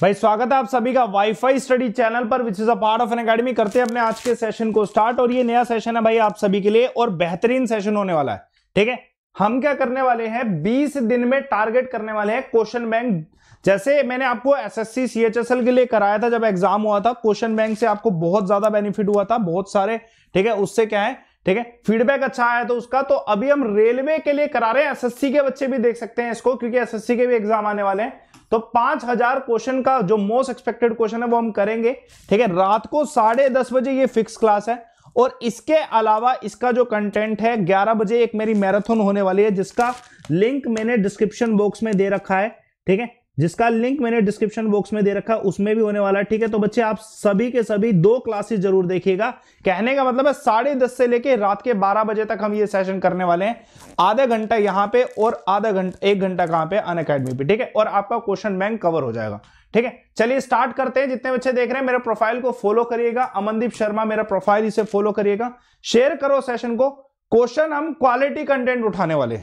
भाई स्वागत है आप सभी का वाईफाई स्टडी चैनल पर which is a part of Unacademy करते हैं अपने आज के सेशन को स्टार्ट और ये नया सेशन है भाई आप सभी के लिए और बेहतरीन सेशन होने वाला है ठीक है हम क्या करने वाले हैं 20 दिन में टारगेट करने वाले हैं क्वेश्चन बैंक जैसे मैंने आपको एसएससी सीएचएसएल के लिए कराया था जब एग्जाम हुआ था क्वेश्चन बैंक से आपको बहुत ज्यादा बेनिफिट हुआ था बहुत सारे ठीक है उससे क्या है ठीक है फीडबैक अच्छा आया तो उसका तो अभी हम रेलवे के लिए करा रहे हैं एसएससी के बच्चे भी देख सकते हैं इसको क्योंकि एसएससी के भी एग्जाम आने वाले हैं तो पांच हजार क्वेश्चन का जो मोस्ट एक्सपेक्टेड क्वेश्चन है वो हम करेंगे ठीक है रात को साढ़े दस बजे ये फिक्स क्लास है और इसके अलावा इसका जो कंटेंट है 11 बजे एक मेरी मैराथन होने वाली है जिसका लिंक मैंने डिस्क्रिप्शन बॉक्स में दे रखा है ठीक है जिसका लिंक मैंने डिस्क्रिप्शन बॉक्स में दे रखा उसमें भी होने वाला है ठीक है तो बच्चे आप सभी के सभी दो क्लासेस जरूर देखिएगा कहने का मतलब है साढ़े दस से लेके रात के बारह बजे तक हम ये सेशन करने वाले हैं आधा घंटा यहां पे और आधा घंटा एक घंटा कहां पे अन अकेडमी पे ठीक है और आपका क्वेश्चन बैंक कवर हो जाएगा ठीक है चलिए स्टार्ट करते हैं जितने बच्चे देख रहे हैं मेरे प्रोफाइल को फॉलो करिएगा अमनदीप शर्मा मेरा प्रोफाइल इसे फॉलो करिएगा शेयर करो सेशन को क्वेश्चन हम क्वालिटी कंटेंट उठाने वाले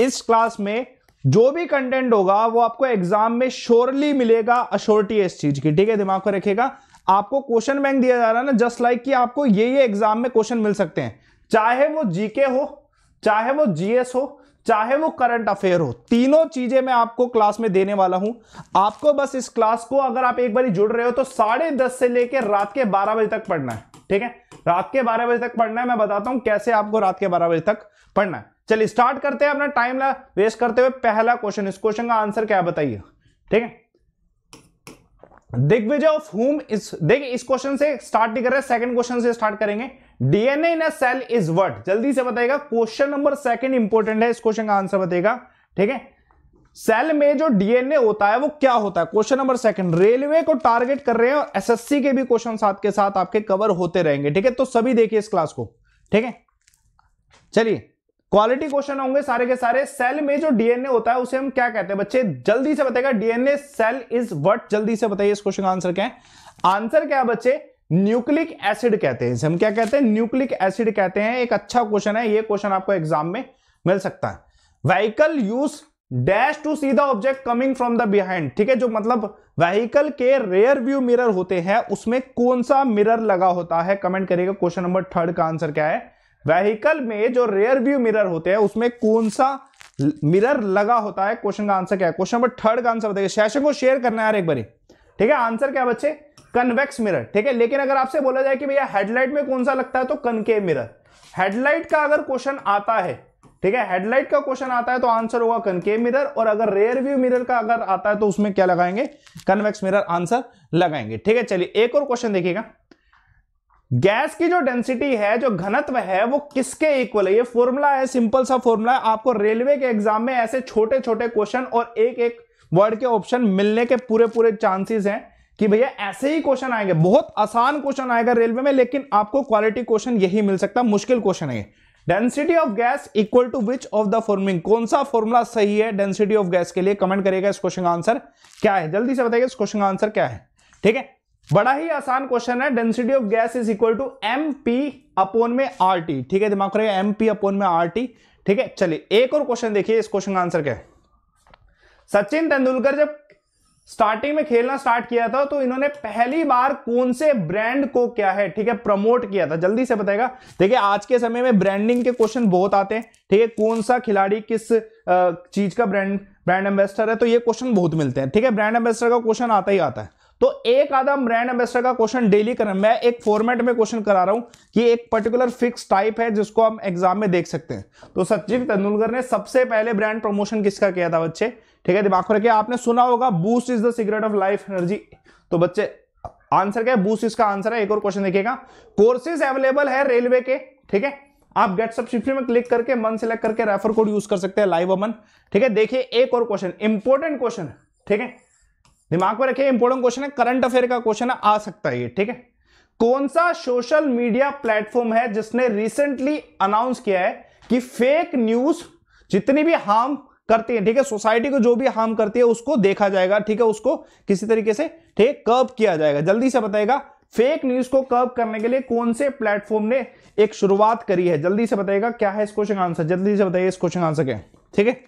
इस क्लास में जो भी कंटेंट होगा वो आपको एग्जाम में श्योरली मिलेगा अश्योरिटी है इस चीज की ठीक है दिमाग को रखेगा आपको क्वेश्चन बैंक दिया जा रहा है ना जस्ट लाइक कि आपको ये ये एग्जाम में क्वेश्चन मिल सकते हैं चाहे वो जीके हो चाहे वो जीएस हो चाहे वो करंट अफेयर हो तीनों चीजें मैं आपको क्लास में देने वाला हूं आपको बस इस क्लास को अगर आप एक बार जुड़ रहे हो तो साढ़े दस से लेकर रात के बारह बजे तक पढ़ना है ठीक है रात के बारह बजे तक पढ़ना है मैं बताता हूं कैसे आपको रात के बारह बजे तक पढ़ना है चलिए स्टार्ट करते हैं अपना टाइम वेस्ट करते हुए पहला क्वेश्चन इस क्वेश्चन का आंसर क्या बताइए ठीक है दिग्विजय ऑफ होम इज देखिए इस क्वेश्चन से स्टार्ट नहीं कर रहे सेकंड क्वेश्चन से स्टार्ट करेंगे DNA in a cell is what जल्दी से बताएगा क्वेश्चन नंबर सेकंड इंपोर्टेंट है इस क्वेश्चन का आंसर बताएगा ठीक है सेल में जो डीएनए होता है वो क्या होता है क्वेश्चन नंबर सेकंड रेलवे को टारगेट कर रहे हैं और एसएससी के भी क्वेश्चन साथ के साथ आपके कवर होते रहेंगे ठीक है तो सभी देखिए इस क्लास को ठीक है चलिए क्वालिटी क्वेश्चन होंगे सारे के सारे सेल में जो डीएनए होता है उसे हम क्या कहते हैं बच्चे जल्दी से बताएगा डीएनए सेल इज वट जल्दी से बताइए इस क्वेश्चन का आंसर क्या है आंसर क्या है बच्चे न्यूक्लिक एसिड कहते हैं इसे हम क्या कहते हैं न्यूक्लिक एसिड कहते हैं एक अच्छा क्वेश्चन है ये क्वेश्चन आपको एग्जाम में मिल सकता है vehicle use dash to see the object coming from the behind ठीक है जो मतलब वेहीकल के रेयर व्यू मिरर होते हैं उसमें कौन सा मिरर लगा होता है कमेंट करिएगा क्वेश्चन नंबर थर्ड का आंसर क्या है व्हीकल में जो रेयर व्यू मिरर होते हैं उसमें कौन सा मिरर लगा होता है क्वेश्चन का आंसर क्या है क्वेश्चन नंबर थर्ड का आंसर बताइए सेशन को शेयर करना है एक बारी ठीक है आंसर क्या बच्चे कन्वेक्स मिरर ठीक है लेकिन अगर आपसे बोला जाए कि भैया हेडलाइट में कौन सा लगता है तो कनके मिरर हेडलाइट का अगर क्वेश्चन आता है ठीक है हेडलाइट का क्वेश्चन आता है तो आंसर होगा कनके मिरर और अगर रेयर व्यू मिरर का अगर आता है तो उसमें क्या लगाएंगे कन्वेक्स मिरर आंसर लगाएंगे ठीक है चलिए एक और क्वेश्चन देखिएगा गैस की जो डेंसिटी है जो घनत्व है वो किसके इक्वल है ये फॉर्मूला है सिंपल सा फॉर्मूला है आपको रेलवे के एग्जाम में ऐसे छोटे छोटे क्वेश्चन और एक एक वर्ड के ऑप्शन मिलने के पूरे पूरे चांसेस हैं कि भैया ऐसे ही क्वेश्चन आएंगे बहुत आसान क्वेश्चन आएगा रेलवे में लेकिन आपको क्वालिटी क्वेश्चन यही मिल सकता मुश्किल क्वेश्चन है density of gas equal to which of the following कौन सा फॉर्मूला सही है डेंसिटी ऑफ गैस के लिए कमेंट करेगा इस क्वेश्चन का आंसर क्या है जल्दी से बताइए इस क्वेश्चन का आंसर क्या है ठीक है बड़ा ही आसान क्वेश्चन है density of gas is equal to M P upon में आर टी ठीक है दिमाग करेगा एम पी अपोन में आर टी ठीक है चलिए एक और क्वेश्चन देखिए इस क्वेश्चन का आंसर क्या है सचिन तेंदुलकर जब स्टार्टिंग में खेलना स्टार्ट किया था तो इन्होंने पहली बार कौन से ब्रांड को क्या है ठीक है प्रमोट किया था जल्दी से बताएगा देखिए आज के समय में ब्रांडिंग के क्वेश्चन बहुत आते हैं ठीक है कौन सा खिलाड़ी किस चीज का ब्रांड ब्रांड एम्बेसडर है तो ये क्वेश्चन बहुत मिलते हैं ठीक है ब्रांड एम्बेसडर का क्वेश्चन आता ही आता है तो एक आधा ब्रांड एम्बेसडर का क्वेश्चन डेली करना मैं एक फॉर्मेट में क्वेश्चन करा रहा हूं कि एक पर्टिकुलर फिक्स टाइप है जिसको हम एग्जाम में देख सकते हैं तो सचिन तेंदुलकर ने सबसे पहले ब्रांड प्रमोशन किसका किया था बच्चे ठीक है दिमाग रखिए आपने सुना होगा Boost is the secret of life energy तो बच्चे आंसर क्या है बूस्ट इसका आंसर है एक और क्वेश्चन देखिएगा कोर्सेज अवेलेबल है रेलवे के ठीक है आप गेट सब्सक्रिप्शन में क्लिक करके मन सेलेक्ट करके रेफर कोड यूज कर सकते हैं लाइव अमन ठीक है देखिए एक और क्वेश्चन इंपॉर्टेंट क्वेश्चन ठीक है दिमाग में रखिए इंपोर्टेंट क्वेश्चन है करंट अफेयर का क्वेश्चन आ सकता है ये ठीक है कौन सा सोशल मीडिया प्लेटफॉर्म है जिसने रिसेंटली अनाउंस किया है कि फेक न्यूज जितनी भी हार्म करती है ठीक है सोसाइटी को जो भी हार्म करती है उसको देखा जाएगा ठीक है उसको किसी तरीके से ठीक कर्ब किया जाएगा जल्दी से बताएगा फेक न्यूज को कब करने के लिए कौन से प्लेटफॉर्म ने एक शुरुआत करी है जल्दी से बताएगा क्या है इस क्वेश्चन का आंसर जल्दी से बताइए इस क्वेश्चन का आंसर क्या ठीक है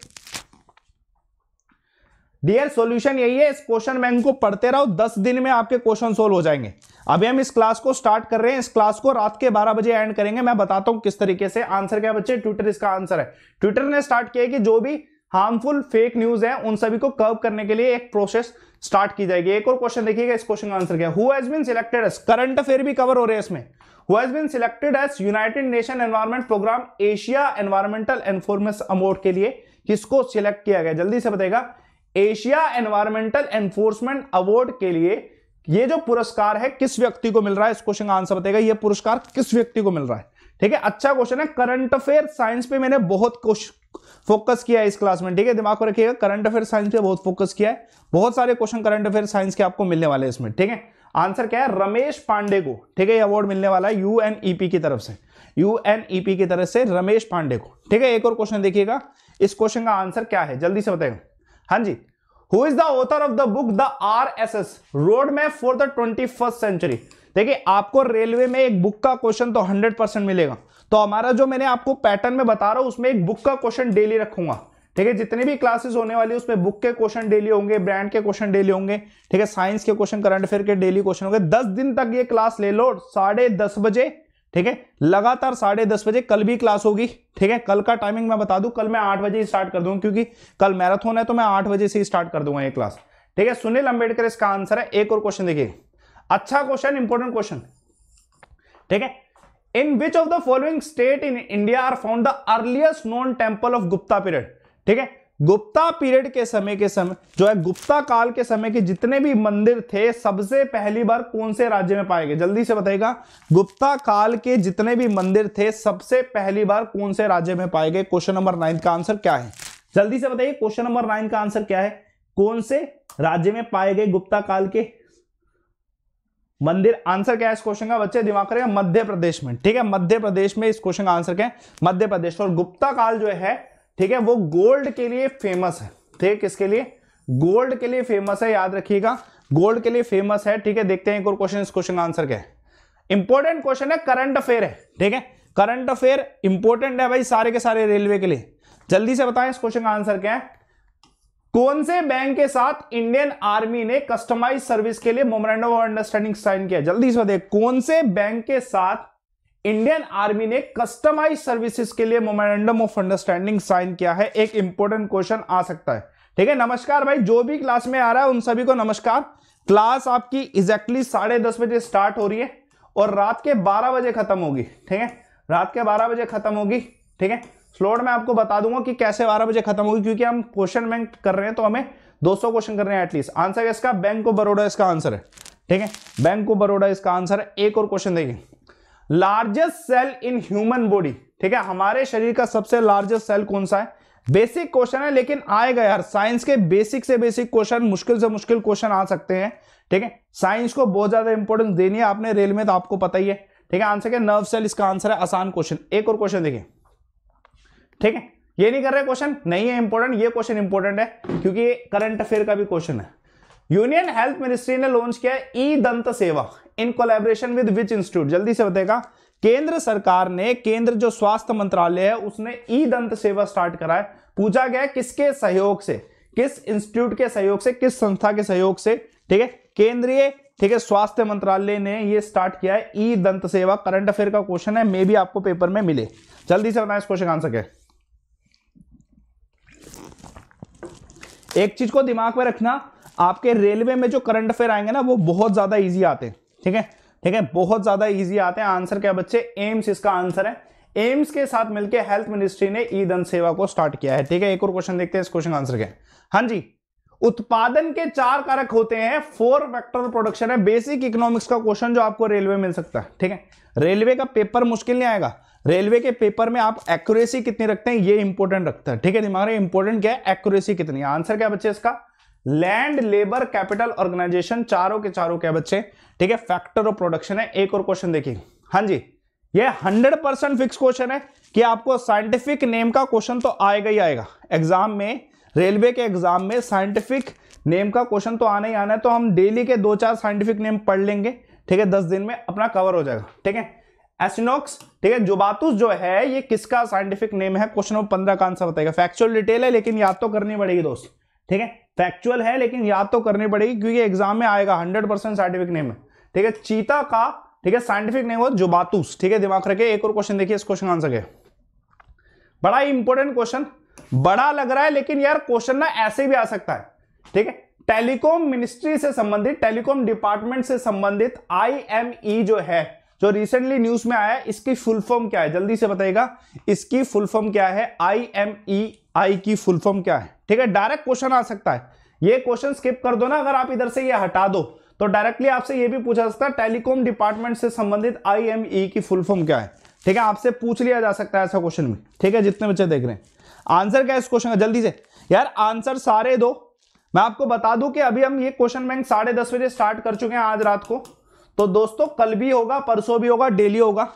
डियर सॉल्यूशन यही है इस क्वेश्चन बैंक को पढ़ते रहो दस दिन में आपके क्वेश्चन सोल्व हो जाएंगे अभी हम इस क्लास को स्टार्ट कर रहे हैं इस क्लास को रात के 12 बजे एंड करेंगे मैं बताता हूं किस तरीके से आंसर क्या बच्चे ट्विटर इसका आंसर है ट्विटर ने स्टार्ट किया कि जो भी हार्मफुल फेक न्यूज है उन सभी को कर्व करने के लिए एक प्रोसेस स्टार्ट की जाएगी एक और क्वेश्चन देखिएगा इस क्वेश्चन का आंसर क्या हुआ has been selected as current affair भी कवर हो रहे हैं इसमें हुआ been selected as United Nation Environment Programme Asia Environmental Enforcement Award के लिए किसको सिलेक्ट किया गया जल्दी से बताएगा एशिया एनवायरमेंटल एनफोर्समेंट अवार्ड के लिए ये जो पुरस्कार है किस व्यक्ति को मिल रहा है इस क्वेश्चन का आंसर बताएगा ये पुरस्कार किस व्यक्ति को मिल रहा है ठीक है अच्छा क्वेश्चन है करंट अफेयर साइंस पे मैंने बहुत फोकस किया है इस क्लास में ठीक है दिमाग को रखिएगा करंट अफेयर साइंस पे बहुत फोकस किया है बहुत सारे क्वेश्चन करंट अफेयर साइंस के आपको मिलने वाले इसमें ठीक है आंसर क्या है रमेश पांडे को ठीक है ये अवार्ड मिलने वाला है यू e की तरफ से यू e की तरफ से रमेश पांडे को ठीक है एक और क्वेश्चन देखिएगा इस क्वेश्चन का आंसर क्या है जल्दी से बताएगा हाँ जी who is the author of the book the R S S road map for the twenty first century देखिए आपको रेलवे में एक बुक का क्वेश्चन तो हंड्रेड परसेंट मिलेगा तो हमारा जो मैंने आपको पैटर्न में बता रहा हूं उसमें एक बुक का क्वेश्चन डेली रखूंगा ठीक है जितनी भी क्लासेस होने वाली है उसमें बुक के क्वेश्चन डेली होंगे ब्रांड के क्वेश्चन डेली होंगे ठीक है साइंस के क्वेश्चन करंट अफेयर के डेली क्वेश्चन होंगे दस दिन तक ये क्लास ले लो साढ़े दस बजे ठीक है लगातार साढ़े दस बजे कल भी क्लास होगी ठीक है कल का टाइमिंग मैं बता दूं कल मैं आठ बजे स्टार्ट कर दूंगा क्योंकि कल मैराथन है तो मैं आठ बजे से स्टार्ट कर दूंगा ये क्लास ठीक है सुनील अंबेडकर इसका आंसर है एक और क्वेश्चन देखिए अच्छा क्वेश्चन इंपॉर्टेंट क्वेश्चन ठीक है in which of the following state in India are found the earliest known temple of Gupta period ठीक है गुप्ता पीरियड के समय के समय जो है गुप्ता काल के समय के जितने भी मंदिर थे सबसे पहली बार कौन से राज्य में पाए गए जल्दी से बताइएगा गुप्ता काल के जितने भी मंदिर थे सबसे पहली बार कौन से राज्य में पाए गए क्वेश्चन नंबर नाइन का आंसर क्या है जल्दी से बताइए क्वेश्चन नंबर नाइन का आंसर क्या है कौन से राज्य में पाए गए गुप्ता काल के मंदिर आंसर क्या है इस क्वेश्चन का बच्चे दिमाग करेगा मध्य प्रदेश में ठीक है मध्य प्रदेश में इस क्वेश्चन का आंसर क्या है मध्य प्रदेश और गुप्ता काल जो है ठीक है वो गोल्ड के लिए फेमस है ठीक किसके लिए गोल्ड के लिए फेमस है याद रखिएगा गोल्ड के लिए फेमस है ठीक है देखते हैं एक और क्वेश्चन इस क्वेश्चन का आंसर क्या है इंपॉर्टेंट क्वेश्चन है करंट अफेयर है ठीक है करंट अफेयर इंपॉर्टेंट है भाई सारे के सारे रेलवे के लिए जल्दी से बताएं इस क्वेश्चन का आंसर क्या है कौन से बैंक के साथ इंडियन आर्मी ने कस्टमाइज सर्विस के लिए मोमरेंडम ऑफ अंडरस्टैंडिंग साइन किया जल्दी से बताइए कौन से बैंक के साथ इंडियन आर्मी ने कस्टमाइज सर्विसेज के लिए मोमेंडम ऑफ अंडरस्टैंडिंग साइन किया है एक इंपॉर्टेंट क्वेश्चन आ सकता है ठीक है नमस्कार भाई जो भी क्लास में आ रहा है उन सभी को नमस्कार क्लास आपकी एग्जैक्टली साढ़े दस बजे स्टार्ट हो रही है और रात के बारह बजे खत्म होगी ठीक है रात के बारह बजे खत्म होगी ठीक है स्लोट में आपको बता दूंगा कि कैसे बारह बजे खत्म होगी क्योंकि हम क्वेश्चन बैंक कर रहे हैं तो हमें सौ क्वेश्चन कर रहे हैं एटलीस्ट आंसर इसका बैंक ऑफ बड़ोड़ा इसका आंसर है ठीक है बैंक ऑफ बड़ोड़ा इसका आंसर है एक और क्वेश्चन देखिए largest cell in human body ठीक है हमारे शरीर का सबसे लार्जेस्ट सेल कौन सा है बेसिक क्वेश्चन है लेकिन आएगा यार साइंस के बेसिक से बेसिक क्वेश्चन मुश्किल से मुश्किल क्वेश्चन आ सकते हैं ठीक है साइंस को बहुत ज्यादा इंपॉर्टेंस देनी है आपने रेल में तो आपको पता ही है ठीक है आंसर क्या नर्व सेल इसका आंसर है आसान क्वेश्चन एक और क्वेश्चन देखिए ठीक है ये नहीं कर रहे क्वेश्चन नहीं है इंपोर्टेंट ये क्वेश्चन इंपोर्टेंट है क्योंकि करंट अफेयर का भी क्वेश्चन है यूनियन हेल्थ मिनिस्ट्री ने लॉन्च किया e Dant Seva in collaboration with which institute जल्दी से बताएगा केंद्र सरकार ने केंद्र जो स्वास्थ्य मंत्रालय है उसने ई दंत सेवा स्टार्ट करा है पूछा गया किसके सहयोग से किस इंस्टीट्यूट के सहयोग से किस संस्था के सहयोग से ठीक है केंद्रीय ठीक है स्वास्थ्य मंत्रालय ने ये स्टार्ट किया है ई दंत सेवा करंट अफेयर का क्वेश्चन है मे भी आपको पेपर में मिले जल्दी से बनाए इस क्वेश्चन आंसर क्या एक चीज को दिमाग में रखना आपके रेलवे में जो करंट अफेयर आएंगे ना वो बहुत ज्यादा ईजी आते हैं ठीक है ठीक है बहुत ज्यादा इजी आते हैं आंसर क्या बच्चे एम्स इसका आंसर है एम्स के साथ मिलकर हेल्थ मिनिस्ट्री ने ई धन सेवा को स्टार्ट किया है ठीक है एक और क्वेश्चन देखते हैं इस क्वेश्चन का आंसर क्या हाँ जी उत्पादन के चार कारक होते हैं फोर वेक्टर प्रोडक्शन है बेसिक इकोनॉमिक्स का क्वेश्चन जो आपको रेलवे मिल सकता है ठीक है रेलवे का पेपर मुश्किल नहीं आएगा रेलवे के पेपर में आप एक्यूरेसी कितनी रखते हैं ये इंपॉर्टेंट रखता है ठीक है दिमाग में इंपॉर्टेंट क्या है एक्यूरेसी कितनी आंसर क्या बच्चे इसका लैंड लेबर कैपिटल ऑर्गेनाइजेशन चारों के चारों क्या बच्चे ठीक है फैक्टर ऑफ प्रोडक्शन है एक और क्वेश्चन देखिए हाँ जी ये 100 परसेंट फिक्स क्वेश्चन है कि आपको साइंटिफिक नेम का क्वेश्चन तो आएगा ही आएगा एग्जाम में रेलवे के एग्जाम में साइंटिफिक नेम का क्वेश्चन तो आना ही आना है तो हम डेली के दो चार साइंटिफिक नेम पढ़ लेंगे ठीक है दस दिन में अपना कवर हो जाएगा ठीक है एसिनोक्स ठीक है जुबातुस जो है ये किसका साइंटिफिक नेम है क्वेश्चन नंबर पंद्रह का आंसर बताएगा फैक्चुअल डिटेल है लेकिन याद तो करनी पड़ेगी दोस्त ठीक है फैक्चुअल है लेकिन याद तो करनी पड़ेगी क्योंकि एग्जाम में आएगा हंड्रेड परसेंट साइंटिफिक नेम है ठीक है चीता का ठीक है साइंटिफिक नेम होता जुबातूस ठीक है दिमाग रखे एक और क्वेश्चन देखिए इस क्वेश्चन आंसर के बड़ा इंपॉर्टेंट क्वेश्चन बड़ा लग रहा है लेकिन यार क्वेश्चन ना ऐसे भी आ सकता है ठीक है टेलीकॉम मिनिस्ट्री से संबंधित टेलीकॉम डिपार्टमेंट से संबंधित आईएमई e जो है जो रिसेंटली न्यूज में आया इसकी फुल फॉर्म क्या है जल्दी से बताइएगा इसकी फुल फॉर्म क्या है आई एम ई आई की फुल फॉर्म क्या है ठीक है डायरेक्ट क्वेश्चन आ सकता है ये क्वेश्चन स्किप कर दो ना अगर आप इधर से ये हटा दो तो डायरेक्टली आपसे यह भी पूछा सकता है टेलीकॉम डिपार्टमेंट से संबंधित आई e की फुल फॉर्म क्या है ठीक है आपसे पूछ लिया जा सकता है ऐसा क्वेश्चन भी ठीक है जितने बच्चे देख रहे हैं आंसर क्या है इस क्वेश्चन का जल्दी से यार आंसर सारे दो मैं आपको बता दूं कि अभी हम ये क्वेश्चन बैंक साढ़े दस बजे स्टार्ट कर चुके हैं आज रात को तो दोस्तों कल भी होगा परसों भी होगा डेली होगा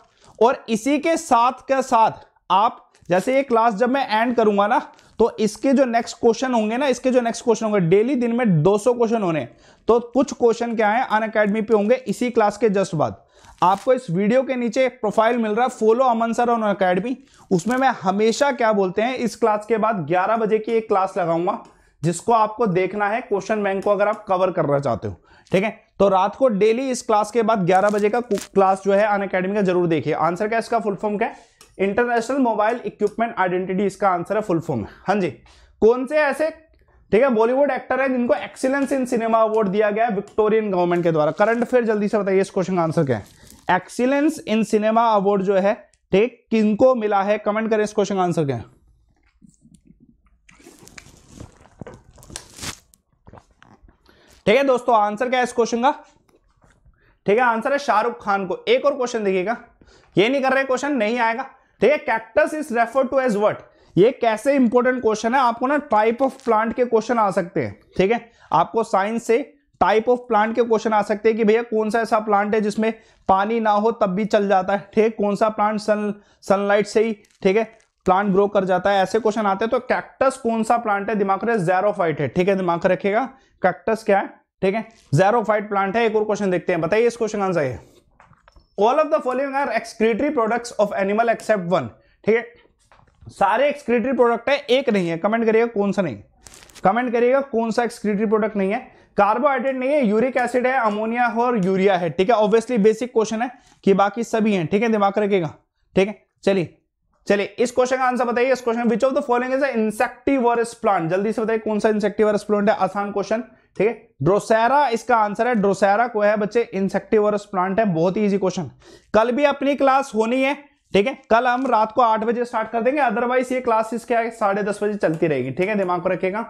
और इसी के साथ के साथ आप जैसे ये क्लास जब मैं एंड करूंगा ना तो इसके जो नेक्स्ट क्वेश्चन होंगे ना इसके जो नेक्स्ट क्वेश्चन होंगे डेली दिन में 200 क्वेश्चन होने तो कुछ क्वेश्चन क्या है अन अकेडमी पे होंगे इसी क्लास के जस्ट बाद आपको इस वीडियो के नीचे एक प्रोफाइल मिल रहा है follow Aman sir on academy उसमें मैं हमेशा क्या बोलते हैं इस क्लास के बाद ग्यारह बजे की एक क्लास लगाऊंगा जिसको आपको देखना है क्वेश्चन बैंक को अगर आप कवर करना चाहते हो ठीक है तो रात को डेली इस क्लास के बाद 11 बजे का क्लास जो है अन अकेडमी का जरूर देखिए आंसर क्या इसका फुल फॉर्म क्या है इंटरनेशनल मोबाइल इक्विपमेंट आइडेंटिटी इसका आंसर है फुल फॉर्म हाँ जी कौन से ऐसे ठीक है बॉलीवुड एक्टर है जिनको एक्सीलेंस इन सिनेमा अवार्ड दिया गया विक्टोरियन गवर्नमेंट के द्वारा करंट अफेयर जल्दी से बताइए इस क्वेश्चन का आंसर क्या है एक्सीलेंस इन सिनेमा अवार्ड जो है ठीक किनको मिला है कमेंट करें इस क्वेश्चन का आंसर क्या है ठीक है दोस्तों आंसर क्या है इस क्वेश्चन का ठीक है आंसर है शाहरुख खान को एक और क्वेश्चन देखिएगा ये नहीं कर रहे क्वेश्चन नहीं आएगा ठीक है cactus is refer to as what ये कैसे इंपॉर्टेंट क्वेश्चन है आपको ना टाइप ऑफ प्लांट के क्वेश्चन आ सकते हैं ठीक है आपको साइंस से टाइप ऑफ प्लांट के क्वेश्चन आ सकते हैं कि भैया कौन सा ऐसा प्लांट है जिसमें पानी ना हो तब भी चल जाता है ठीक कौन सा प्लांट सन सनलाइट से ही ठीक है प्लांट ग्रो कर जाता है ऐसे क्वेश्चन आते हैं तो कैक्टस कौन सा प्लांट है दिमाग रहे जैरोफाइट है ठीक है दिमाग रखेगा कैक्टस क्या है ठीक है जैरोफाइट प्लांट है एक और क्वेश्चन देखते हैं बताइए इस क्वेश्चन का आंसर है all of the following are excretory products of animal except one ठीक है सारे एक्सक्रीटरी प्रोडक्ट है एक नहीं है कमेंट करिएगा कौन सा नहीं कमेंट करिएगा कौन सा एक्सक्रीटरी प्रोडक्ट नहीं है कार्बोहाइड्रेट नहीं है यूरिक एसिड है अमोनिया और यूरिया है ठीक है ऑब्वियसली बेसिक क्वेश्चन है कि बाकी सभी हैं ठीक है दिमाग रखेगा ठीक है चलिए चलिए इस क्वेश्चन का आंसर बताइए इस question which of the following is a insectivorous plant जल्दी से बताइए कौन सा इंसेक्टिवरस प्लांट है आसान क्वेश्चन ठीक है ड्रोसेरा इसका आंसर है ड्रोसेरा को है बच्चे इंसेक्टिवरस प्लांट है बहुत ही इजी क्वेश्चन कल भी अपनी क्लास होनी है ठीक है कल हम रात को आठ बजे स्टार्ट कर देंगे अदरवाइज ये क्लास इसके आगे साढ़े दस बजे चलती रहेगी ठीक है दिमाग को रखेगा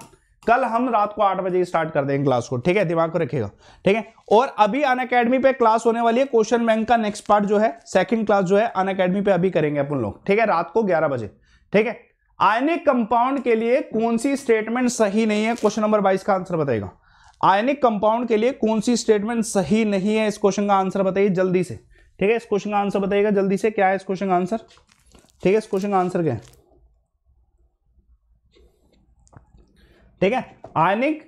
कल हम रात को आठ बजे स्टार्ट कर देंगे क्लास को ठीक है दिमाग को रखेगा ठीक है और अभी अन अकेडमी पे क्लास होने वाली है क्वेश्चन बैंक का नेक्स्ट पार्ट जो है सेकंड क्लास जो है अन अकेडमी पे अभी करेंगे अपन लोग ठीक है रात को ग्यारह बजे ठीक है आयनिक कंपाउंड के लिए कौन सी स्टेटमेंट सही नहीं है क्वेश्चन नंबर बाईस का आंसर बताएगा आयनिक कंपाउंड के लिए कौन सी स्टेटमेंट सही नहीं है इस क्वेश्चन का आंसर बताइए जल्दी से ठीक है इस क्वेश्चन का आंसर बताइएगा जल्दी से क्या है इस क्वेश्चन का आंसर ठीक है इस क्वेश्चन का आंसर क्या है ठीक है आयनिक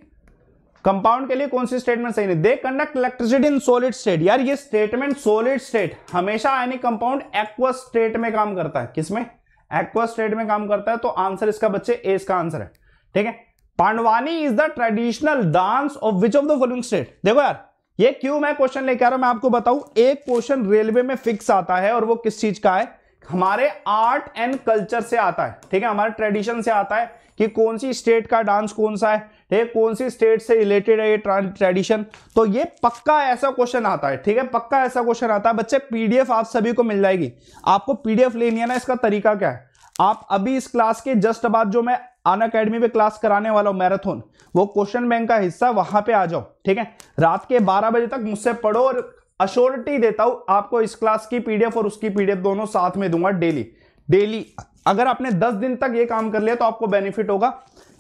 कंपाउंड के लिए कौन सी स्टेटमेंट सही नहीं they conduct electricity in solid state यार ये स्टेटमेंट सोलिड स्टेट हमेशा आयनिक कंपाउंड एक्वा स्टेट में काम करता है किसमें एक्वा स्टेट में काम करता है तो आंसर इसका बच्चे ए इसका आंसर है ठीक है Pandavani is the traditional dance of which of the following state देखो यार ये क्यों मैं क्वेश्चन लेकर आ रहा हूं मैं आपको बताऊं एक क्वेश्चन रेलवे में फिक्स आता है और वो किस चीज का है हमारे आर्ट एंड कल्चर से आता है ठीक है हमारे ट्रेडिशन से आता है कि कौन सी स्टेट का डांस कौन सा है ठीक है कौन सी स्टेट से रिलेटेड है ये ट्रेडिशन तो ये पक्का ऐसा क्वेश्चन आता है ठीक है पक्का ऐसा क्वेश्चन आता है बच्चे पीडीएफ आप सभी को मिल जाएगी आपको पीडीएफ लेनी है ना इसका तरीका क्या है आप अभी इस क्लास के जस्ट बाद जो मैं अन अकेडमी पे क्लास कराने वाला हूं मैराथन वो क्वेश्चन बैंक का हिस्सा वहां पे आ जाओ ठीक है रात के 12 बजे तक मुझसे पढ़ो और अश्योरिटी देता हूं आपको इस क्लास की पीडीएफ और उसकी पीडीएफ दोनों साथ में दूंगा डेली डेली अगर आपने 10 दिन तक ये काम कर लिया तो आपको बेनिफिट होगा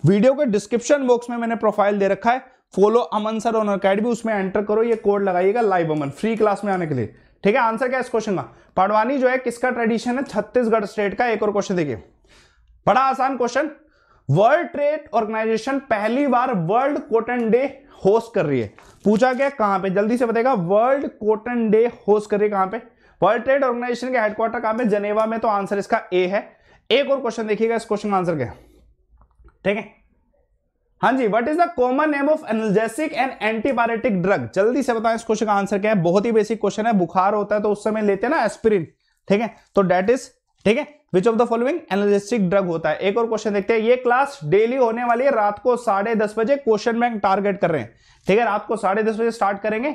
वीडियो के डिस्क्रिप्शन बॉक्स में मैंने प्रोफाइल दे रखा है follow Aman sir on academy उसमें एंटर करो ये कोड लगाइएगा लाइव अमन फ्री क्लास में आने के लिए ठीक है आंसर क्या इस क्वेश्चन का पड़वानी जो है किसका ट्रेडिशन है छत्तीसगढ़ स्टेट का एक और क्वेश्चन देखिए बड़ा आसान क्वेश्चन वर्ल्ड ट्रेड ऑर्गेनाइजेशन पहली बार वर्ल्ड कॉटन डे होस्ट कर रही है पूछा गया कहां पे जल्दी से बताएगा वर्ल्ड कॉटन डे होस्ट कर रही है कहां पे वर्ल्ड ट्रेड ऑर्गेनाइजेशन के हेडक्वार्टर कहां पे जनेवा में तो आंसर इसका ए है एक और क्वेश्चन देखिएगा इस क्वेश्चन का आंसर क्या ठीक है हाँ जी what is the common name of analgesic and antibiotic drug जल्दी से बताएं इस क्वेश्चन का आंसर क्या है बहुत ही बेसिक क्वेश्चन है बुखार होता है तो उस समय लेते हैं ना एस्पिरिन ठीक है तो डेट इज ठीक है which of the following analgesic drug होता है एक और क्वेश्चन देखते हैं ये क्लास डेली होने वाली है रात को साढ़े दस बजे क्वेश्चन बैंक टारगेट कर रहे हैं ठीक है रात को साढ़े दस बजे स्टार्ट करेंगे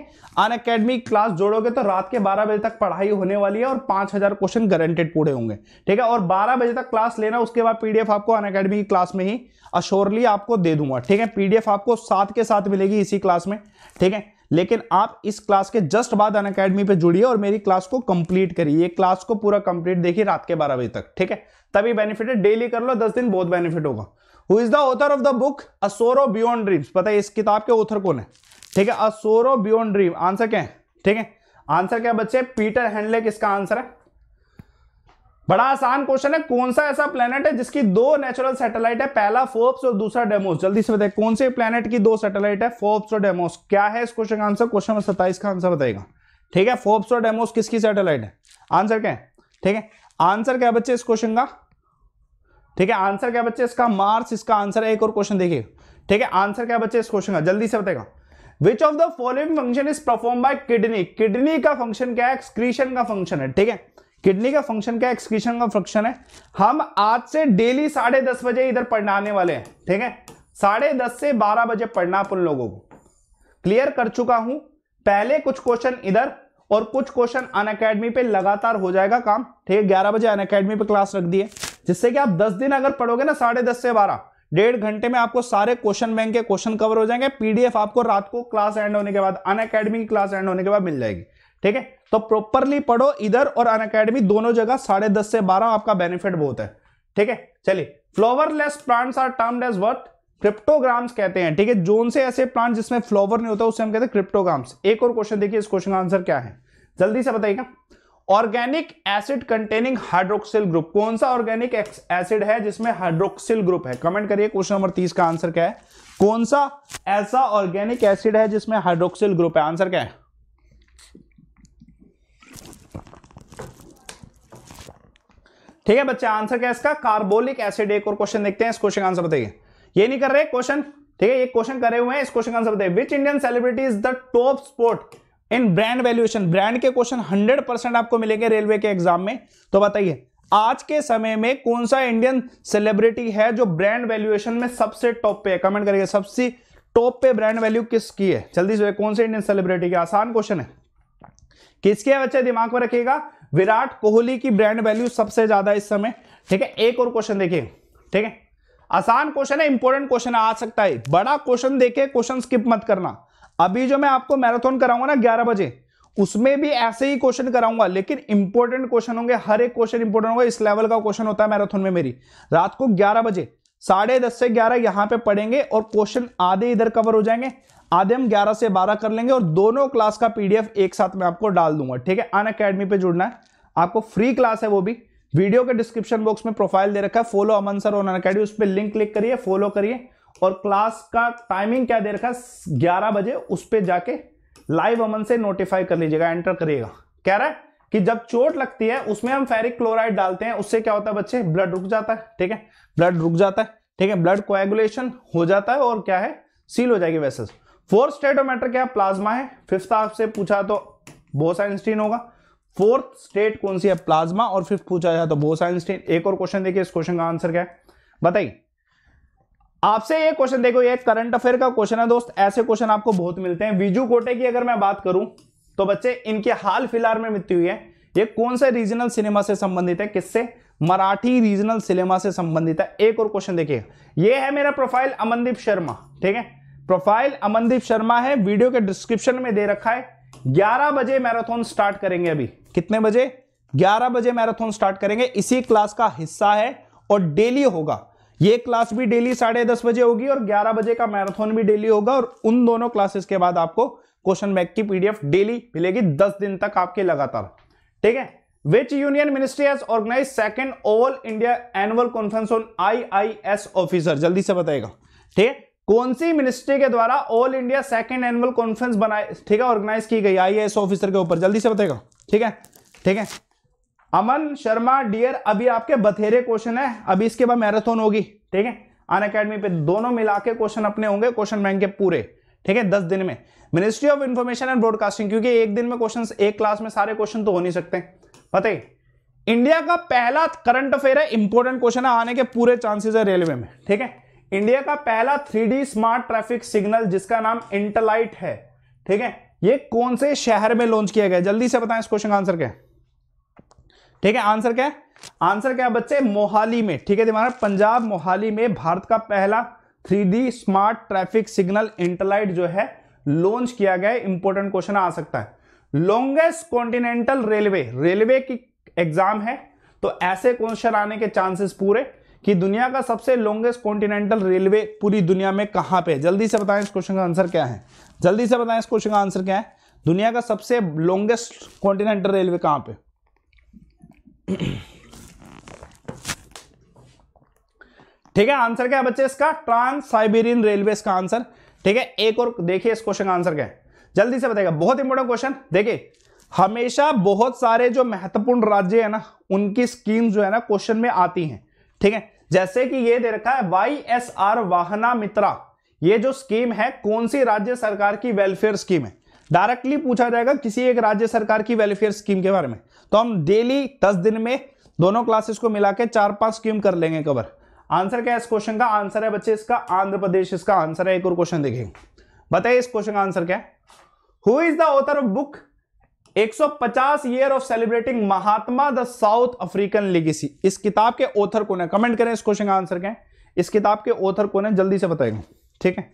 अन अकेडमी क्लास जोड़ोगे तो रात के बारह बजे तक पढ़ाई होने वाली है और पांच हजार क्वेश्चन गारंटेड पूरे होंगे ठीक है और बारह बजे तक क्लास लेना उसके बाद पीडीएफ आपको अन अकेडमी की क्लास में ही अश्योरली आपको दे दूंगा ठीक है पीडीएफ आपको साथ के साथ मिलेगी इसी क्लास में ठीक है लेकिन आप इस क्लास के जस्ट बाद अन अकेडमी पर जुड़िए और मेरी क्लास को कंप्लीट करिए ये क्लास को पूरा कंप्लीट देखिए रात के बारह बजे तक ठीक है तभी बेनिफिट है डेली कर लो दस दिन बहुत बेनिफिट होगा who is the author of the book a sorrow beyond dreams पता है इस किताब के ऑथर कौन है ठीक है असोरो बियॉन्ड ड्रीम आंसर क्या है ठीक है आंसर क्या बच्चे पीटर हैंडले किसका आंसर है बड़ा आसान क्वेश्चन है कौन सा ऐसा प्लेनेट है जिसकी दो नेचुरल सैटेलाइट है पहला फोर्ब्स और दूसरा डेमोस जल्दी से बताइए कौन से प्लेनेट की दो सैटेलाइट है फोर्ब्स और डेमोस क्या है इस क्वेश्चन का आंसर क्वेश्चन नंबर सत्ताईस का आंसर बताएगा ठीक है फोर्ब्स और डेमोस किसकी सैटेलाइट है आंसर क्या है ठीक है आंसर क्या बच्चे इस क्वेश्चन का ठीक है आंसर क्या बच्चे इसका मार्स इसका आंसर है एक और क्वेश्चन देखिए ठीक है आंसर क्या बच्चे इस क्वेश्चन का जल्दी से बताएगा which of the following function is perform by kidney kidney का फंक्शन क्या है एक्सक्रीशन का फंक्शन है ठीक है किडनी का फंक्शन क्या एक्सक्रीशन का फंक्शन है हम आज से डेली साढ़े दस बजे इधर आने वाले हैं ठीक है साढ़े दस से बारह बजे पढ़ना आप उन लोगों को क्लियर कर चुका हूं पहले कुछ क्वेश्चन इधर और कुछ क्वेश्चन अन अकेडमी पे लगातार हो जाएगा काम ठीक है ग्यारह बजे अन अकेडमी पे क्लास रख दिए जिससे कि आप दस दिन अगर पढ़ोगे ना साढ़े दस से बारह डेढ़ घंटे में आपको सारे क्वेश्चन बैंक के क्वेश्चन कवर हो जाएंगे पीडीएफ आपको रात को क्लास एंड होने के बाद अन अकेडमी की क्लास एंड होने के बाद मिल जाएगी ठीक है तो प्रॉपरली पढ़ो इधर और अन अकेडमी दोनों जगह साढ़े दस से बारह आपका बेनिफिट बहुत है ठीक है चलिए flowerless plants are term as वर्ट क्रिप्टोग्राम्स कहते हैं ठीक है जोन से ऐसे प्लांट जिसमें फ्लॉवर नहीं होता उसे हम कहते हैं क्रिप्टोग्राम्स एक और क्वेश्चन देखिए इस क्वेश्चन का आंसर क्या है जल्दी से बताइएगा organic acid containing hydroxyl group कौन सा ऑर्गेनिक एसिड है जिसमें हाइड्रोक्सिल ग्रुप है कमेंट करिए क्वेश्चन नंबर तीस का आंसर क्या है कौन सा ऐसा ऑर्गेनिक एसिड है जिसमें हाइड्रोक्सिल ग्रुप है आंसर क्या है ठीक है बच्चे आंसर क्या इसका कार्बोलिक एसिड एक और क्वेश्चन देखते हैं इस क्वेश्चन का आंसर बताइए ये नहीं कर रहे क्वेश्चन ठीक है ये क्वेश्चन करे हुए हैं इस क्वेश्चन का आंसर बताइए which Indian celebrity is the top sport in brand valuation brand के क्वेश्चन हंड्रेड परसेंट आपको मिलेंगे रेलवे के एग्जाम में तो बताइए आज के समय में कौन सा इंडियन सेलिब्रिटी है जो ब्रांड वैल्यूएशन में सबसे टॉप पे है कमेंट करिए सबसे टॉप पे ब्रांड वैल्यू किसकी है जल्दी से कौन से इंडियन सेलिब्रिटी की आसान क्वेश्चन है किसकी है बच्चे दिमाग में रखिएगा विराट कोहली की ब्रांड वैल्यू सबसे ज्यादा इस समय ठीक है एक और क्वेश्चन देखिए ठीक है आसान क्वेश्चन है इंपॉर्टेंट क्वेश्चन आ सकता है बड़ा क्वेश्चन देखे क्वेश्चन स्किप मत करना अभी जो मैं आपको मैराथन कराऊंगा ना ग्यारह बजे उसमें भी ऐसे ही क्वेश्चन कराऊंगा लेकिन इंपॉर्टेंट क्वेश्चन होंगे हर एक क्वेश्चन इंपॉर्टेंट होगा इस लेवल का क्वेश्चन होता है मैराथन में मेरी रात को ग्यारह बजे साढ़े दस से ग्यारह यहां पे पढ़ेंगे और क्वेश्चन आधे इधर कवर हो जाएंगे आधे हम 11 से 12 कर लेंगे और दोनों क्लास का पीडीएफ एक साथ में आपको डाल दूंगा ठीक है अन अकेडमी पर जुड़ना है आपको फ्री क्लास है वो भी वीडियो के डिस्क्रिप्शन बॉक्स में प्रोफाइल दे रखा है follow Aman sir on academy उस पर लिंक क्लिक करिए फॉलो करिए और क्लास का टाइमिंग क्या दे रखा है ग्यारह बजे उस पर जाके लाइव अमन से नोटिफाई कर लीजिएगा एंटर करिएगा कह रहा है कि जब चोट लगती है उसमें हम फेरिक क्लोराइड डालते हैं उससे क्या होता है बच्चे ब्लड रुक जाता है ठीक है ब्लड रुक जाता है ठीक है ब्लड कोएगुलेशन हो जाता है और क्या है सील हो जाएगी वैसे फोर्थ मैटर क्या प्लाज्मा है फिफ्थ आपसे पूछा तो आइंस्टीन होगा फोर्थ स्टेट कौन सी है प्लाज्मा और फिफ्थ पूछा जाए तो आइंस्टीन एक और क्वेश्चन देखिए इस क्वेश्चन का आंसर क्या है बताइए आपसे ये क्वेश्चन देखो ये करंट अफेयर का क्वेश्चन है दोस्त ऐसे क्वेश्चन आपको बहुत मिलते हैं विजू कोटे की अगर मैं बात करूं तो बच्चे इनके हाल फिलहाल में मृत्यु हुई है ये कौन से रीजनल सिनेमा से संबंधित है किससे मराठी रीजनल सिनेमा से संबंधित है एक और क्वेश्चन देखिए ये है मेरा प्रोफाइल अमनदीप शर्मा ठीक है प्रोफाइल अमनदीप शर्मा है वीडियो के डिस्क्रिप्शन में दे रखा है 11 बजे मैराथन स्टार्ट करेंगे अभी कितने बजे 11 बजे मैराथन स्टार्ट करेंगे इसी क्लास का हिस्सा है और डेली होगा ये क्लास भी डेली साढ़े दस बजे होगी और 11 बजे का मैराथन भी डेली होगा और उन दोनों क्लासेस के बाद आपको क्वेश्चन बैक की पीडीएफ डेली मिलेगी दस दिन तक आपके लगातार ठीक है which union ministry has organise second all India annual conference on I A S officer जल्दी से बताएगा ठीक है कौन सी मिनिस्ट्री के द्वारा all India second annual conference बनाए ठीक है ऑर्गेनाइज की गई एस ऑफिसर के ऊपर जल्दी से बताएगा ठीक है ठीक है अमन शर्मा डियर अभी आपके बथेरे क्वेश्चन है अभी इसके बाद मैराथन होगी ठीक है अन अकेडमी पे दोनों मिला के क्वेश्चन अपने होंगे क्वेश्चन बैंक के पूरे ठीक है दस दिन में ministry of information and broadcasting क्योंकि एक दिन में क्वेश्चन एक क्लास में सारे क्वेश्चन तो हो नहीं सकते पते इंडिया का पहला करंट अफेयर है इंपॉर्टेंट क्वेश्चन है आने के पूरे चांसेस है रेलवे में ठीक है इंडिया का पहला थ्री स्मार्ट ट्रैफिक सिग्नल जिसका नाम इंटरलाइट है ठीक है ये कौन से शहर में लॉन्च किया गया जल्दी से बताएं इस क्वेश्चन का आंसर क्या ठीक है आंसर क्या आंसर क्या बच्चे मोहाली में ठीक है तुम्हारा पंजाब मोहाली में भारत का पहला थ्री स्मार्ट ट्रैफिक सिग्नल इंटरलाइट जो है लॉन्च किया गया इंपॉर्टेंट क्वेश्चन आ सकता है लॉन्गेस्ट कॉन्टिनेंटल रेलवे रेलवे की एग्जाम है तो ऐसे क्वेश्चन आने के चांसेस पूरे कि दुनिया का सबसे लॉन्गेस्ट कॉन्टिनेंटल रेलवे पूरी दुनिया में कहां पे जल्दी से बताएं इस क्वेश्चन का आंसर क्या है जल्दी से बताएं इस क्वेश्चन का आंसर क्या है दुनिया का सबसे लॉन्गेस्ट कॉन्टिनेंटल रेलवे कहां पे ठीक है आंसर क्या है बच्चे इसका ट्रांस साइबेरियन रेलवे का आंसर ठीक है एक और देखिए इस क्वेश्चन का आंसर क्या है जल्दी से बताएगा बहुत इंपॉर्टेंट क्वेश्चन देखिए हमेशा बहुत सारे जो महत्वपूर्ण राज्य है ना उनकी स्कीम जो है ना क्वेश्चन में आती हैं ठीक है जैसे कि ये दे रखा है Y S R Vahana Mitra ये जो स्कीम है कौन सी राज्य सरकार की वेलफेयर स्कीम है डायरेक्टली पूछा जाएगा किसी एक राज्य सरकार की वेलफेयर स्कीम के बारे में तो हम डेली दस दिन में दोनों क्लासेस को मिला के चार पांच स्कीम कर लेंगे कवर आंसर क्या है इस क्वेश्चन का आंसर है बच्चे इसका आंध्र प्रदेश इसका आंसर है एक और क्वेश्चन देखेंगे बताइए इस क्वेश्चन का आंसर क्या है who is the author of book 150 year of celebrating Mahatma the south African legacy इस किताब के ऑथर कौन है कमेंट करें इस क्वेश्चन का आंसर क्या इस किताब के ऑथर कौन है जल्दी से बताएंगे ठीक है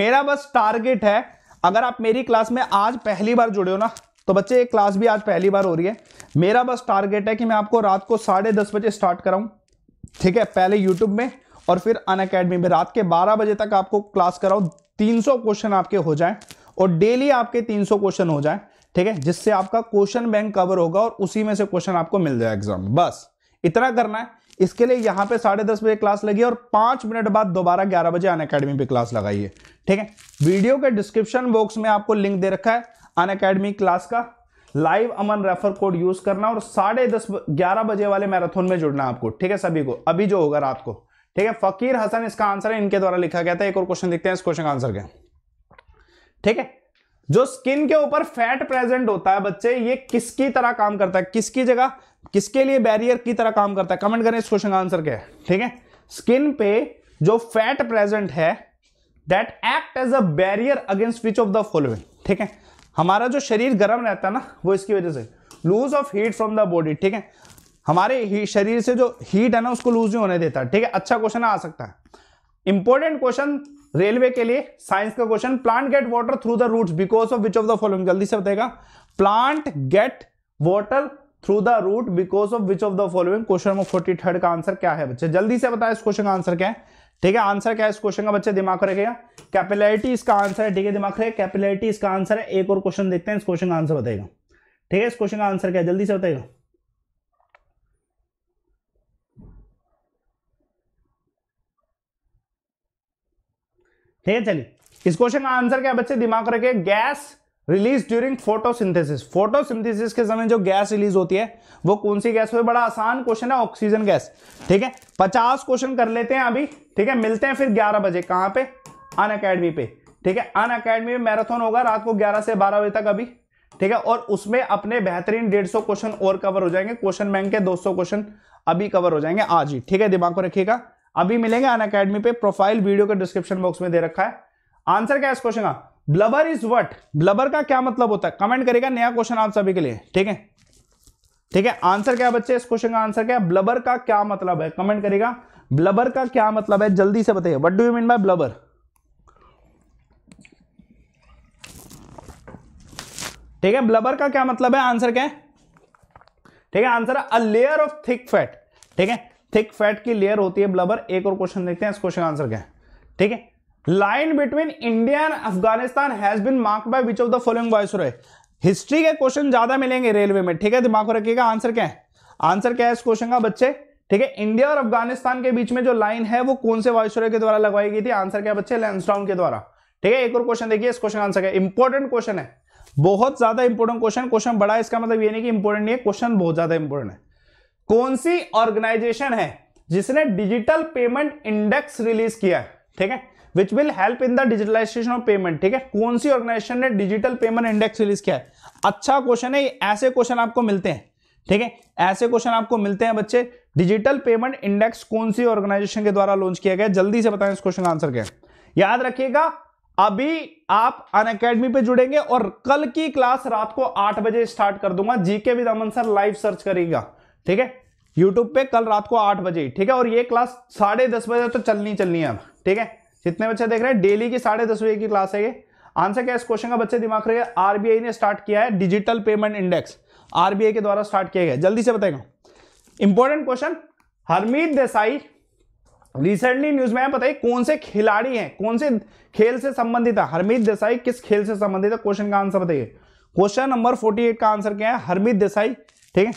मेरा बस टारगेट है अगर आप मेरी क्लास में आज पहली बार जुड़े हो ना तो बच्चे एक क्लास भी आज पहली बार हो रही है मेरा बस टारगेट है कि मैं आपको रात को साढ़े दस बजे स्टार्ट कराऊं ठीक है पहले यूट्यूब में और फिर अन अकेडमी में रात के बारह बजे तक आपको क्लास कराऊं 300 क्वेश्चन आपके हो जाए और डेली आपके 300 क्वेश्चन हो जाए ठीक है जिससे आपका क्वेश्चन बैंक कवर होगा और उसी में से क्वेश्चन आपको मिल जाए एग्जाम में बस इतना करना है इसके लिए यहां पे साढ़े दस बजे क्लास लगी और पांच मिनट बाद दोबारा ग्यारह बजे अन अकेडमी पे क्लास लगाइए ठीक है वीडियो के डिस्क्रिप्शन बॉक्स में आपको लिंक दे रखा है अन अकेडमी क्लास का live Aman refer code use करना और साढ़े दस ग्यारह बजे वाले मैराथन में जुड़ना आपको ठीक है सभी को अभी जो होगा रात को ठीक है फकीर हसन इसका आंसर है इनके द्वारा लिखा गया था एक और क्वेश्चन देखते हैं इस क्वेश्चन का आंसर क्या ठीक है जो स्किन के ऊपर फैट प्रेजेंट होता है बच्चे ये किसकी तरह काम करता है किसकी जगह किसके लिए बैरियर की तरह काम करता है कमेंट करें इस क्वेश्चन का आंसर क्या है ठीक है स्किन पे जो फैट प्रेजेंट है that act as a barrier against which of the following ठीक है हमारा जो शरीर गर्म रहता है ना वो इसकी वजह से loss of heat from the body ठीक है हमारे शरीर से जो हीट है ना उसको लूज नहीं होने देता ठीक है अच्छा क्वेश्चन आ सकता है इंपॉर्टेंट क्वेश्चन रेलवे के लिए साइंस का question plant get water through the roots because of which of the following जल्दी से बताएगा plant get water through the root because of which of the following question number forty third का answer क्या है बच्चे जल्दी से बताए इस क्वेश्चन का आंसर क्या है ठीक है आंसर क्या है इस क्वेश्चन का बच्चे दिमाग रखेगा कैपिलरिटी इसका आंसर है ठीक है दिमाग रखेगा कैपिलरिटी इसका आंसर है एक और क्वेश्चन देखते हैं इस क्वेश्चन का आंसर बताएगा ठीक है इस क्वेश्चन का आंसर क्या है जल्दी से बताएगा ठीक है चलिए इस क्वेश्चन का आंसर क्या बच्चे दिमाग रखे gas release during photosynthesis photosynthesis के समय जो गैस रिलीज होती है वो कौन सी गैस हुई बड़ा आसान क्वेश्चन है ऑक्सीजन गैस ठीक है पचास क्वेश्चन कर लेते हैं अभी ठीक है मिलते हैं फिर ग्यारह बजे कहां पे अन अकेडमी पे ठीक है अन अकेडमी में मैराथन होगा रात को ग्यारह से बारह बजे तक अभी ठीक है और उसमें अपने बेहतरीन डेढ़ सौ क्वेश्चन और कवर हो जाएंगे क्वेश्चन बैंक के दो सौ क्वेश्चन अभी कवर हो जाएंगे आज ही ठीक है दिमाग को रखिएगा अभी मिलेंगे अन अकेडमी पे प्रोफाइल वीडियो के डिस्क्रिप्शन बॉक्स में दे रखा है आंसर क्या है इस क्वेश्चन का ब्लबर इज वट ब्लबर का क्या मतलब होता है कमेंट करेगा नया क्वेश्चन आप सभी के लिए ठीक है ठीक है आंसर क्या बच्चे इस क्वेश्चन का आंसर क्या ब्लबर का क्या मतलब है कमेंट करेगा ब्लबर का क्या मतलब है जल्दी से बताइए what do you mean by blubber ठीक है ब्लबर का क्या मतलब है आंसर क्या है ठीक है answer a layer of thick fat ठीक है थिक फैट की लेयर होती है ब्लबर एक और क्वेश्चन देखते हैं इस क्वेश्चन का आंसर क्या है ठीक है line between India and Afghanistan has been mark by which of the following वॉइस हिस्ट्री के क्वेश्चन ज्यादा मिलेंगे रेलवे में ठीक है दिमाग को रखिएगा आंसर क्या है आंसर क्या है इस क्वेश्चन का बच्चे ठीक है इंडिया और अफगानिस्तान के बीच में जो लाइन है वो कौन से वायुसुरय के द्वारा लगवाई गई थी आंसर क्या बच्चे लेंसडाउन के द्वारा ठीक है एक और क्वेश्चन देखिए इस क्वेश्चन का आंसर क्या इंपॉर्टेंट क्वेश्चन है बहुत ज्यादा इंपॉर्टेंट क्वेश्चन क्वेश्चन बड़ा इसका मतलब ये नहीं कि इंपॉर्टेंट नहीं है क्वेश्चन बहुत ज्यादा इंपॉर्टेंट है कौन सी ऑर्गेनाइजेशन है जिसने डिजिटल पेमेंट इंडेक्स रिलीज किया ठीक है which will help in the digitalization of payment ठीक है कौन सी ऑर्गेनाइजेशन ने डिजिटल पेमेंट इंडेक्स रिलीज किया है अच्छा क्वेश्चन है ऐसे क्वेश्चन आपको मिलते हैं ठीक है ऐसे क्वेश्चन आपको मिलते हैं बच्चे डिजिटल पेमेंट इंडेक्स कौन सी ऑर्गेनाइजेशन के द्वारा लॉन्च किया गया जल्दी से बताएं इस क्वेश्चन का आंसर क्या है याद रखिएगा अभी आप अन अकेडमी पर जुड़ेंगे और कल की क्लास रात को आठ बजे स्टार्ट कर दूंगा GK with Aman sir live search करेगा ठीक है यूट्यूब पे कल रात को आठ बजे ठीक है और ये क्लास साढ़े दस बजे तो चलनी चलनी है अब ठीक है जितने बच्चे देख रहे हैं डेली की साढ़े दस बजे की क्लास है ये आंसर क्या इस क्वेश्चन का बच्चे दिमाग रखिए आरबीआई ने स्टार्ट किया है डिजिटल पेमेंट इंडेक्स आरबीआई के द्वारा स्टार्ट किया गया जल्दी से बताएगा important question Harmeet Desai recently news में बताइए कौन से खिलाड़ी हैं कौन से खेल से संबंधित है हरमीत देसाई किस खेल से संबंधित है क्वेश्चन का आंसर बताइए क्वेश्चन नंबर एट का आंसर क्या है हरमीत देसाई ठीक है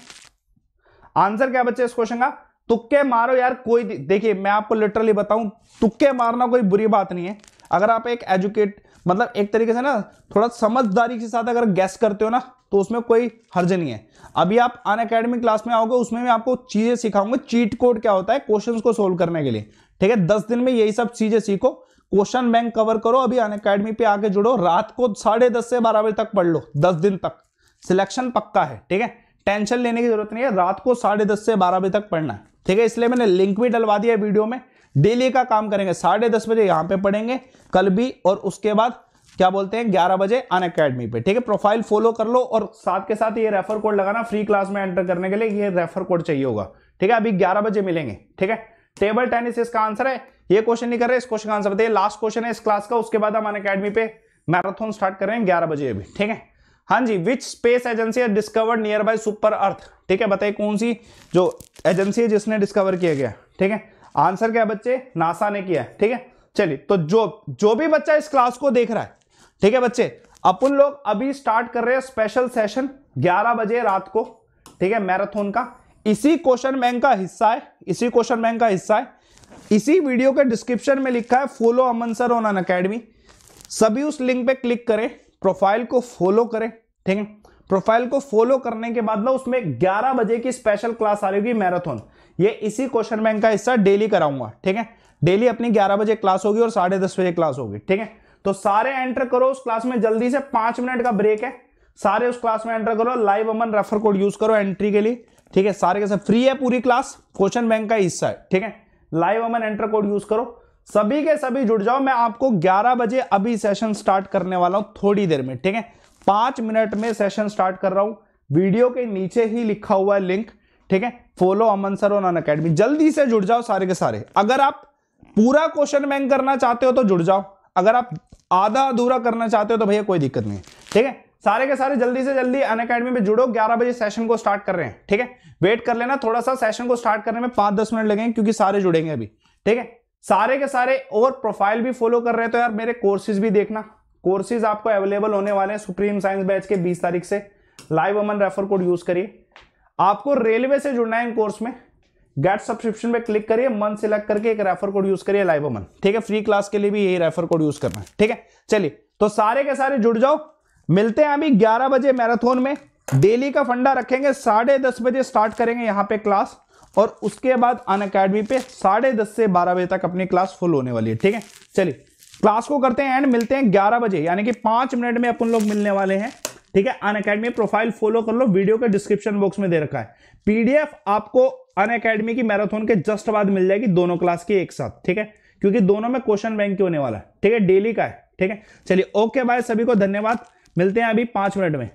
आंसर क्या बच्चे इस क्वेश्चन का तुक्के मारो यार कोई देखिए मैं आपको लिटरली बताऊं तुक्के मारना कोई बुरी बात नहीं है अगर आप एक एजुकेट मतलब एक तरीके से ना थोड़ा समझदारी के साथ अगर गैस करते हो ना तो उसमें कोई हर्ज नहीं है अभी आप अन अकेडमी क्लास में आओगे उसमें मैं आपको चीजें सिखाऊंगा चीट कोड क्या होता है क्वेश्चन को सोल्व करने के लिए ठीक है दस दिन में यही सब चीजें सीखो क्वेश्चन बैंक कवर करो अभी अन अकेडमी पे आके जुड़ो रात को साढ़े दस से बारह बजे तक पढ़ लो दस दिन तक सिलेक्शन पक्का है ठीक है टेंशन लेने की जरूरत नहीं है रात को साढ़े दस से बारह बजे तक पढ़ना है ठीक है इसलिए मैंने लिंक भी डलवा दिया वीडियो में डेली का काम करेंगे साढ़े दस बजे यहाँ पे पढ़ेंगे कल भी और उसके बाद क्या बोलते हैं ग्यारह बजे अन अकेडमी पे ठीक है प्रोफाइल फॉलो कर लो और साथ के साथ ये रेफर कोड लगाना फ्री क्लास में एंटर करने के लिए ये रेफर कोड चाहिए होगा ठीक है अभी ग्यारह बजे मिलेंगे ठीक है टेबल टेनिस इसका आंसर है ये क्वेश्चन नहीं कर रहे इस क्वेश्चन का आंसर बताइए लास्ट क्वेश्चन है इस क्लास का उसके बाद हम अन अकेडमी पे मैराथन स्टार्ट करें ग्यारह बजे अभी ठीक है हाँ जी which space agency discovered nearby super earth ठीक है बताइए कौन सी जो एजेंसी है जिसने डिस्कवर किया गया ठीक है आंसर क्या बच्चे नासा ने किया ठीक है चलिए तो जो जो भी बच्चा इस क्लास को देख रहा है ठीक है बच्चे अपन लोग अभी स्टार्ट कर रहे हैं स्पेशल सेशन 11 बजे रात को ठीक है मैराथन का इसी क्वेश्चन बैंक का हिस्सा है इसी क्वेश्चन बैंक का हिस्सा है इसी वीडियो के डिस्क्रिप्शन में लिखा है follow Aman sir on Unacademy सभी उस लिंक पे क्लिक करें प्रोफाइल को फॉलो करें ठीक है प्रोफाइल को फॉलो करने के बाद ना उसमें 11 बजे की स्पेशल क्लास आ रही होगी मैराथन ये इसी क्वेश्चन बैंक का हिस्सा डेली कराऊंगा ठीक है डेली अपनी 11 बजे क्लास होगी और साढ़े दस बजे क्लास होगी ठीक है तो सारे एंटर करो उस क्लास में जल्दी से पांच मिनट का ब्रेक है सारे उस क्लास में एंटर करो live Aman refer code use करो एंट्री के लिए ठीक है सारे के साथ फ्री है पूरी क्लास क्वेश्चन बैंक का हिस्सा है ठीक है live Aman enter code use करो सभी के सभी जुड़ जाओ मैं आपको 11 बजे अभी सेशन स्टार्ट करने वाला हूं थोड़ी देर में ठीक है पांच मिनट में सेशन स्टार्ट कर रहा हूं वीडियो के नीचे ही लिखा हुआ है लिंक ठीक है follow Aman sir on academy जल्दी से जुड़ जाओ सारे के सारे अगर आप पूरा क्वेश्चन बैंक करना चाहते हो तो जुड़ जाओ अगर आप आधा अधूरा करना चाहते हो तो भैया कोई दिक्कत नहीं ठीक है सारे के सारे जल्दी से जल्दी अन अकेडमी में जुड़ो 11 बजे सेशन को स्टार्ट कर रहे हैं ठीक है वेट कर लेना थोड़ा सा सेशन को स्टार्ट करने में पांच दस मिनट लगेंगे क्योंकि सारे जुड़ेंगे अभी ठीक है सारे के सारे और प्रोफाइल भी फॉलो कर रहे तो यार मेरे कोर्सेज भी देखना कोर्सेज आपको अवेलेबल होने वाले हैं सुप्रीम साइंस बैच के 20 तारीख से live Aman refer code use करिए आपको रेलवे से जुड़ना है इन कोर्स में गेट सब्सक्रिप्शन पे क्लिक करिए मन सिलेक्ट करके एक रेफर कोड यूज करिए लाइव अमन ठीक है फ्री क्लास के लिए भी यही रेफर कोड यूज करना है ठीक है चलिए तो सारे के सारे जुड़ जाओ मिलते हैं अभी ग्यारह बजे मैराथन में डेली का फंडा रखेंगे साढ़े दस बजे स्टार्ट करेंगे यहाँ पे क्लास और उसके बाद अन अकेडमी पे साढ़े दस से बारह बजे तक अपनी क्लास फुल होने वाली है ठीक है चलिए क्लास को करते हैं एंड मिलते हैं ग्यारह बजे यानी कि पांच मिनट में अपन लोग मिलने वाले हैं ठीक है अन अकेडमी प्रोफाइल फॉलो कर लो वीडियो के डिस्क्रिप्शन बॉक्स में दे रखा है पीडीएफ आपको अन अकेडमी की मैराथन के जस्ट बाद मिल जाएगी दोनों क्लास की एक साथ ठीक है क्योंकि दोनों में क्वेश्चन बैंक होने वाला है ठीक है डेली का है ठीक है चलिए ओके बाय सभी को धन्यवाद मिलते हैं अभी पांच मिनट में